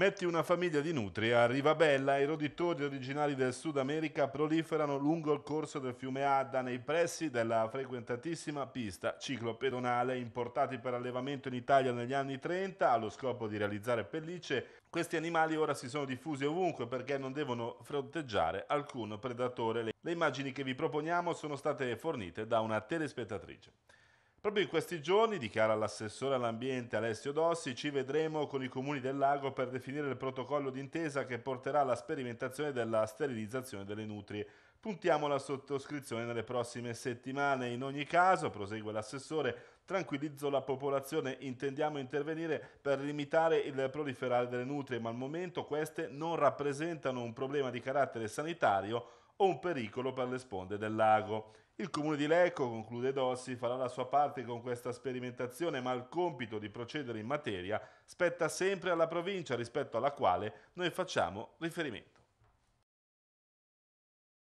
Metti una famiglia di nutrie a Rivabella, i roditori originari del Sud America proliferano lungo il corso del fiume Adda nei pressi della frequentatissima pista ciclopedonale importati per allevamento in Italia negli anni 30 allo scopo di realizzare pellicce. Questi animali ora si sono diffusi ovunque perché non devono fronteggiare alcun predatore. Le immagini che vi proponiamo sono state fornite da una telespettatrice. Proprio in questi giorni, dichiara l'assessore all'ambiente Alessio Dossi, ci vedremo con i comuni del lago per definire il protocollo d'intesa che porterà alla sperimentazione della sterilizzazione delle nutrie. Puntiamo la sottoscrizione nelle prossime settimane. In ogni caso, prosegue l'assessore, tranquillizzo la popolazione, intendiamo intervenire per limitare il proliferare delle nutrie, ma al momento queste non rappresentano un problema di carattere sanitario o un pericolo per le sponde del lago. Il comune di Lecco, conclude Dossi, farà la sua parte con questa sperimentazione, ma il compito di procedere in materia spetta sempre alla provincia rispetto alla quale noi facciamo riferimento.